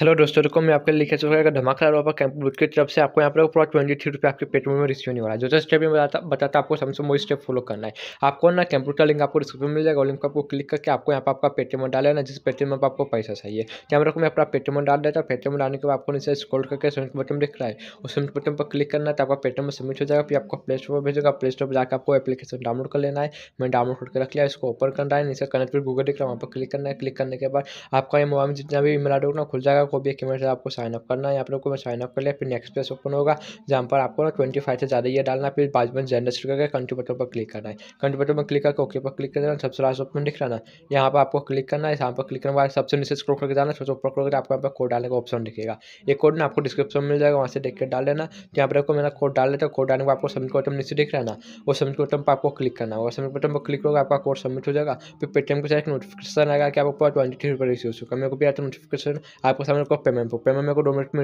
hello दोस्तों को मैं आपके लिए लिखे चुका है धमाका ऑफर कैंप बूट की तरफ से आपको यहाँ पर पूरा ट्वेंटी थ्री रुपये आपके पेटीएम में रिसीव नहीं हो रहा है जो जो स्टेप में बताता बताता आपको सबसे वो स्टेप फॉलो करना है आपको ना कंप्यूटर लिंक आपको डिस्क्रिप्शन मिल जाएगा लिंक आपको क्लिक करके आपको यहाँ पर आपका पेटीएम डाले ना जिस पेटीएम पर आपको पैसा चाहिए कैमरा को मैं अपना पेटीएम डाल देता हूँ पेटीएम डालने के बाद आपको नीचे स्क्रॉल करके सबमिट बटन दिख रहा है उस सबमिट बटन पर क्लिक करना है तो आपका पेटीएम सबमिट हो जाएगा फिर आपको प्ले स्टोर पर भेजेगा प्ले स्टोर पर जाकर आपको एप्लीकेशन डाउनलोड कर लेना है मैं डाउनलोड करके रख लिया इसको ओपन करना है नीचे कनेक्ट विद गूगल दिख रहा है वहाँ पर क्लिक करना है क्लिक करने के बाद आपका मोबाइल में जितना भी मिला डोग ना खुल जाएगा कॉपी एक मिनट आपको साइन अप करना है यहाँ पर आपको साइन अप कर लिया फिर नेक्स्ट पेज ओपन होगा जहाँ पर आपको ट्वेंटी फाइव से ज़्यादा ये डालना फिर बाद में जेंडर से करके कंट्री बटन पर क्लिक करना है कंट्री बटन पर क्लिक करके ओके पर क्लिक कर देना सबसे लास्ट ऑप्शन दिख रहा है यहाँ पर आपको क्लिक करना है यहाँ पर क्लिक करने वाले सबसे नीचे स्क्रोल करके जाना सबसे ऊपर करके आपको यहाँ पर कोड डालने का ऑप्शन दिखेगा एक कोड ना आपको डिस्क्रिप्शन मिल जाएगा वहाँ से देख के डाल लेना तो यहाँ पर आपको मेरा कोड डाल लेता है कोड डालने को आपको सबमिट बटन नीचे दिख रहा है ना वो सबमिट बटन पर आपको क्लिक करना होगा सबमिट बटन पर क्लिक होगा आपका कोड सबमिट हो जाएगा फिर पेटीएम के साथ नोटिफिकेशन आएगा कि आपको ट्वेंटी थ्री रुपये रिसीव होगा मेरे को भी आता नोटिफिकेशन आपको सामने को पेमेम को पेमेम को डोमेट में